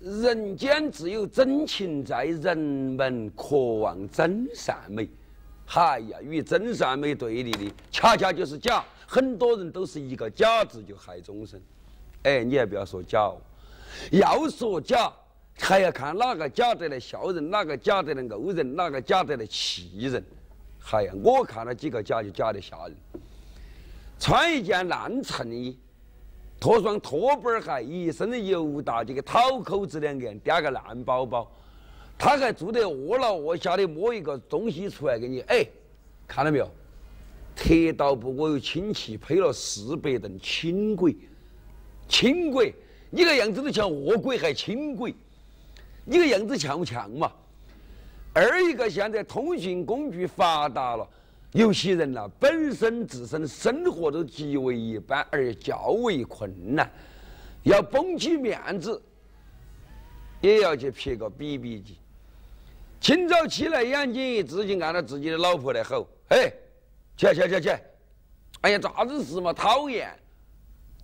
人间自有真情在，人们渴望真善美。哎呀，与真善美对立的，恰恰就是假。很多人都是一个假字就害终身。哎，你还不要说假。哦。要说假，还要看哪个假得来笑人，哪个假得来怄人，哪个假得来气人。嗨呀，我看了几个假就假得吓人。穿一件烂衬衣，脱双拖板鞋，一身的油大，这个讨口子脸面，嗲个烂包包，他还做得饿了饿下的摸一个东西出来给你。哎，看到没有？铁道部我有亲戚，赔了四百吨轻轨，轻轨。你个样子都像恶鬼，还轻轨？你个样子像不像嘛？二一个现在通讯工具发达了，有些人呐本身自身生活都极为一般而较为困难，要绷起面子，也要去撇个逼逼劲。清早起来眼睛一直就按到自己的老婆来吼：“哎，起来起来起来！哎呀，咋子事嘛？讨厌！”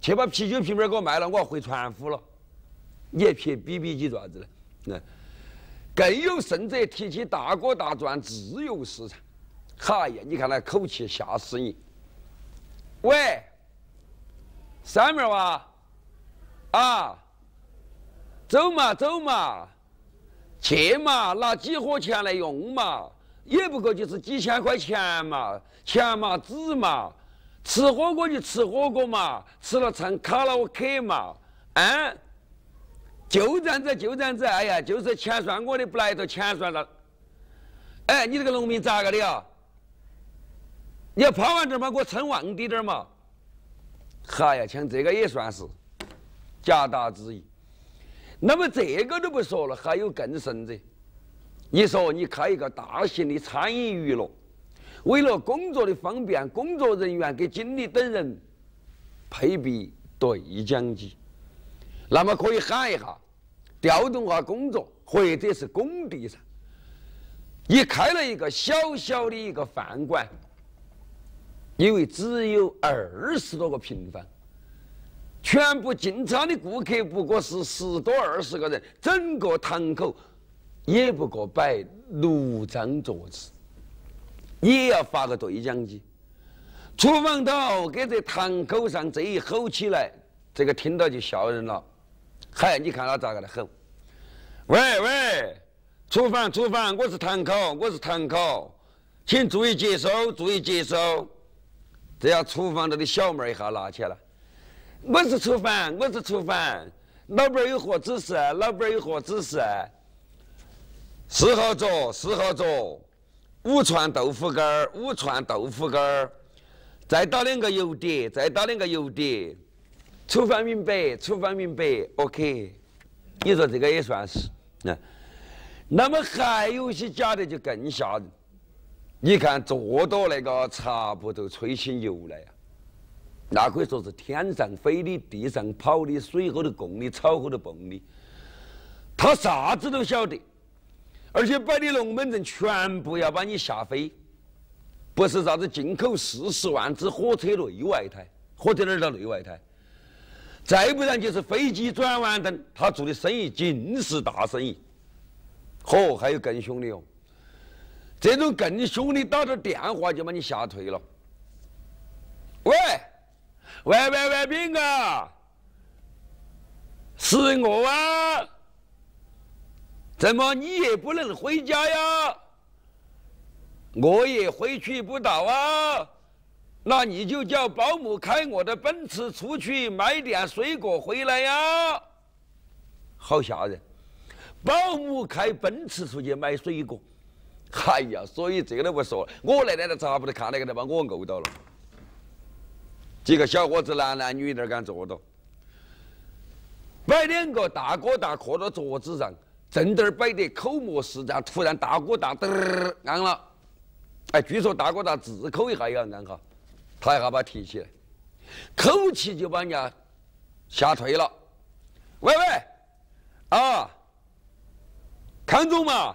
去把啤酒瓶瓶给我卖了，我要回船夫了。你一撇 B B 机做啥子呢？嗯，更有甚者，提起大哥大赚自由市场，嗨呀！你看那口气吓死你。喂，三妹娃，啊，走嘛走嘛，去嘛拿几盒钱来用嘛，也不过就是几千块钱嘛，钱嘛纸嘛。吃火锅就吃火锅嘛，吃了唱卡拉 OK 嘛，嗯，就这样子就这样子，哎呀，就是钱算我的，不来就钱算了。哎，你这个农民咋个的啊？你要跑完这嘛，我称旺滴点嘛。哎呀，像这个也算是夹杂之意。那么这个都不说了，还有更甚者，你说你开一个大型的餐饮娱乐。为了工作的方便，工作人员给经理等人配备对讲机，那么可以喊一下，调动下工作，或者是工地上。你开了一个小小的一个饭馆，因为只有二十多个平方，全部进餐的顾客不过是十多二十个人，整个堂口也不过摆六张桌子。你也要发个对讲机，厨房头给这堂口上这一吼起来，这个听到就吓人了。嗨，你看他咋个的吼？喂喂，厨房厨房，我是堂口，我是堂口，请注意接收，注意接收。这下厨房头的小妹儿一下拿起了，我是厨房，我是厨房，老板儿有何指示？老板儿有何指示？四号桌，四号桌。五串豆腐干儿，五串豆腐干儿，再打两个油碟，再打两个油碟。厨房明白，厨房明白，OK。你说这个也算是啊。那么还有些假的就更吓人。你看，坐到那个茶铺头吹起牛来呀，那可以说是天上飞的，地上跑的，水后头供的，草后头蹦的，他啥子都晓得。而且把你龙门阵全部要把你吓飞，不是啥子进口四十万只火车内外胎，火车那的内外胎，再不然就是飞机转弯灯，他做的生意尽是大生意，哦，还有更凶的哦，这种更凶的打着电话就把你吓退了，喂，喂喂，斌哥，是我啊。怎么你也不能回家呀？我也回去不到啊！那你就叫保姆开我的奔驰出去买点水果回来呀！好吓人，保姆开奔驰出去买水果，哎呀，所以这个都不说。我那天在差不多看那个都把我呕到了。几个小伙子，男男女女在敢坐到？摆两个大哥大，搁到桌子上。正这儿摆的口沫时，咋突然大哥大嘚嘚安了？哎，据说大哥大自口一下也要安哈，他一下把它提起来，口气就把人家吓退了。喂喂，啊，康总嘛，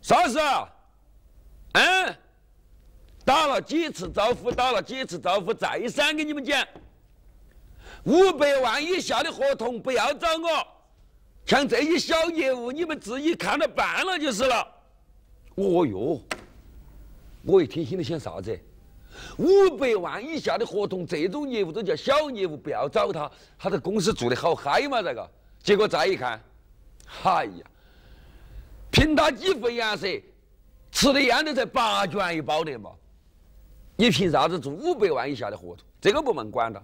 啥事啊？嗯，打了几次招呼，打了几次招呼，再三跟你们讲，五百万以下的合同不要找我。像这些小业务，你们自己看着办了就是了。哦哟，我一听心里想啥子？五百万以下的合同，这种业务都叫小业务，不要找他。他在公司做的好嗨嘛，这个。结果再一看，嗨呀，凭他几副颜色，吃的烟都才八卷一包的嘛。你凭啥子做五百万以下的合同？这个部门管的。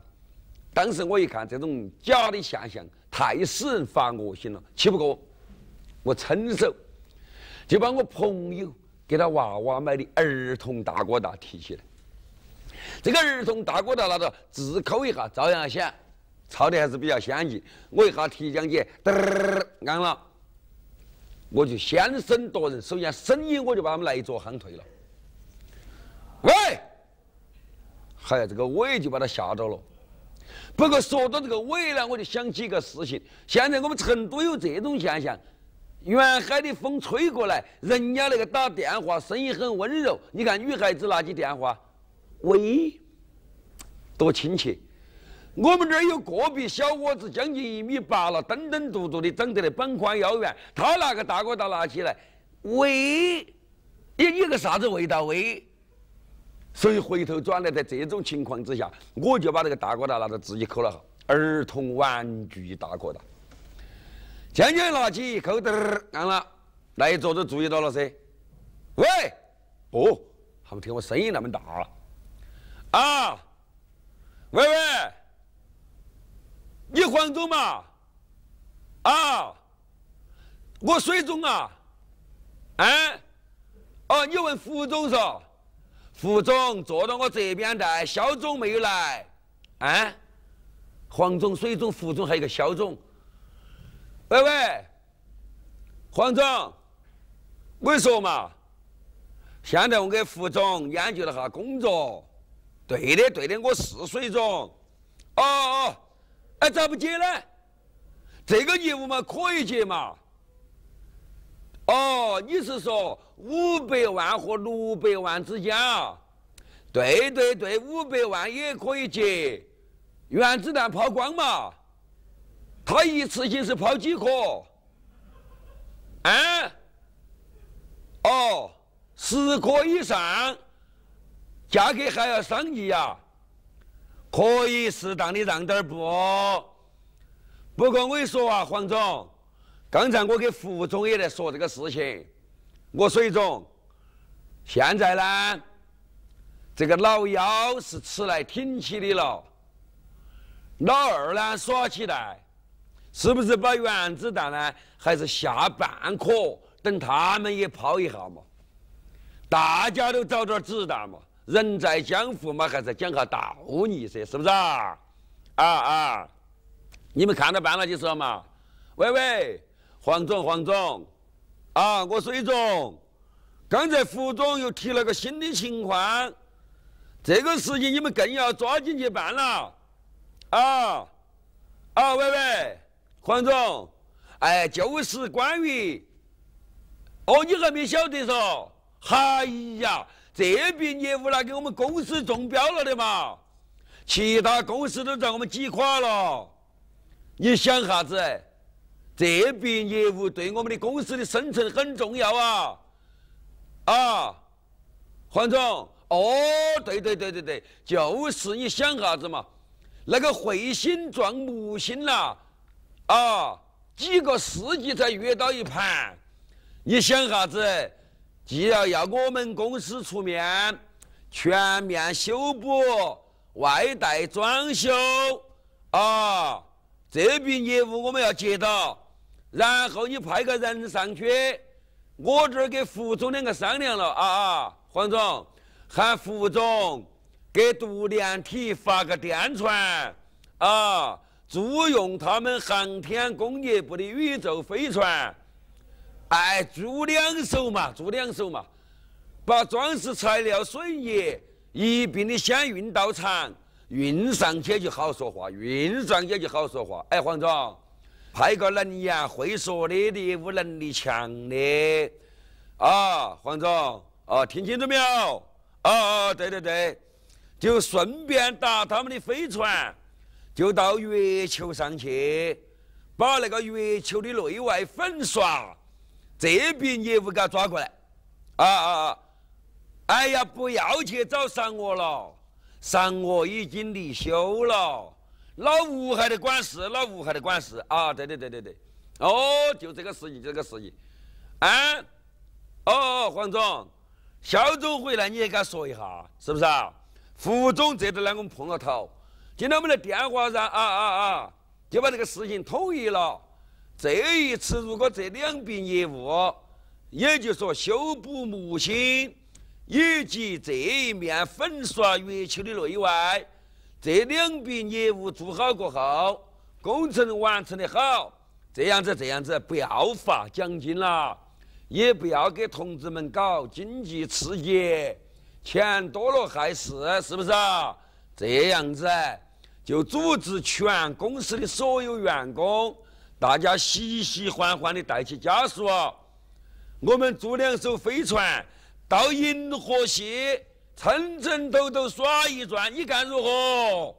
当时我一看这种假的现象。太使人发恶心了，气不过，我伸手就把我朋友给他娃娃买的儿童大哥大提起来，这个儿童大哥大拿着自扣一下照样响，抄的还是比较先进，我一下提上去，噔，按了，我就先声夺人，首先声音我就把他们来桌喊退了，喂，有这个喂就把他吓到了。不过说到这个尾呢，我就想起一个事情。现在我们成都有这种现象，沿海的风吹过来，人家那个打电话声音很温柔。你看女孩子拿起电话，喂，多亲切。我们这儿有个别小伙子将近一米八了，登登嘟嘟的，长得来膀宽腰圆。他拿个大哥大拿起来，喂，你你个啥子味道喂？所以回头转来，在这种情况之下，我就把这个大疙瘩拿到自己抠了哈。儿童玩具大疙瘩，将将拿起一抠，噔按了。那一桌都注意到了噻。喂，哦，他们听我声音那么大啊？喂喂，你黄总嘛？啊，我水总啊？哎，哦，你问胡总说。胡总坐到我这边来，肖总没有来，啊？黄总、水总、胡总，还有个肖总。喂喂，黄总，我说嘛，现在我给胡总研究了下工作。对的对的，我是水总。哦哦，哎，咋不接呢？这个业务嘛，可以接嘛。哦，你是说五百万和六百万之间啊？对对对，五百万也可以接，原子弹抛光嘛。他一次性是抛几颗？嗯？哦，十颗以上，价格还要商议呀。可以适当的让点儿步。不过我跟你说啊，黄总。刚才我给胡总也在说这个事情，我说一总，现在呢，这个老幺是吃来挺起的了，老二呢耍起来，是不是把原子弹呢？还是下半颗？等他们也抛一下嘛，大家都找点子弹嘛。人在江湖嘛，还是讲个道义噻，是不是啊？啊啊，你们看着办了就是了嘛。喂喂。黄总，黄总，啊，我是李总，刚才胡总又提了个新的情况，这个事情你们更要抓紧去办了，啊，啊，喂喂，黄总，哎，就是关于，哦，你还没晓得嗦，哎呀，这笔业务呢，给我们公司中标了的嘛，其他公司都在我们挤垮了，你想哈子？这笔业务对我们的公司的生存很重要啊！啊，黄总，哦，对对对对对，就是你想哈子嘛，那个彗星撞木星啦，啊，几个世纪才约到一盘，你想哈子，既要要我们公司出面，全面修补外带装修，啊，这笔业务我们要接到。然后你派个人上去，我这儿给胡总两个商量了啊啊，黄总，喊胡总给独联体发个电传，啊，租用他们航天工业部的宇宙飞船，哎，租两艘嘛，租两艘嘛，把装饰材料、水泥一并的先运到厂，运上去就好说话，运上去就好说话，哎，黄总。派个能言会说的，业务能力强的，啊，黄总，啊，听清楚没有？啊啊，对对对，就顺便搭他们的飞船，就到月球上去，把那个月球的内外粉刷，这笔业务给他抓过来，啊啊啊！哎呀，不要去找上我了，上我已经离休了。老吴还得管事，老吴还得管事啊！对对对对对，哦，就这个事情，就这个事情，啊，哦，黄总、肖总回来你也给他说一下，是不是啊？胡总这头呢，我们碰了头，今天我们的电话上啊啊啊，就把这个事情统一了。这一次如果这两笔业务，也就是说修补木星以及这一面粉刷月球的内外。这两笔业务做好过后，工程完成得好，这样子这样子不要发奖金了，也不要给同志们搞经济刺激，钱多了害事，是不是？这样子就组织全公司的所有员工，大家喜喜欢欢的带起家属，我们租两艘飞船到银河系。蹭蹭抖抖耍一转，你该如何？